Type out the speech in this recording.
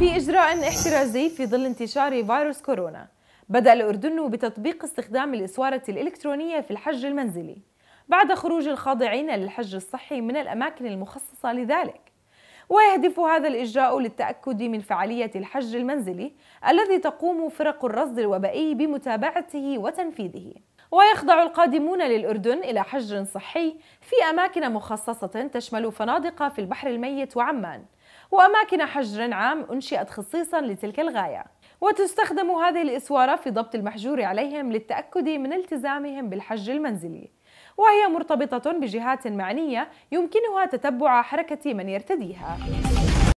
في إجراء احترازي في ظل انتشار فيروس كورونا بدأ الأردن بتطبيق استخدام الإسوارة الإلكترونية في الحج المنزلي بعد خروج الخاضعين للحج الصحي من الأماكن المخصصة لذلك ويهدف هذا الإجراء للتأكد من فعالية الحج المنزلي الذي تقوم فرق الرصد الوبائي بمتابعته وتنفيذه ويخضع القادمون للأردن إلى حج صحي في أماكن مخصصة تشمل فنادق في البحر الميت وعمان وأماكن حجر عام أنشئت خصيصا لتلك الغاية وتستخدم هذه الإسوارة في ضبط المحجور عليهم للتأكد من التزامهم بالحج المنزلي وهي مرتبطة بجهات معنية يمكنها تتبع حركة من يرتديها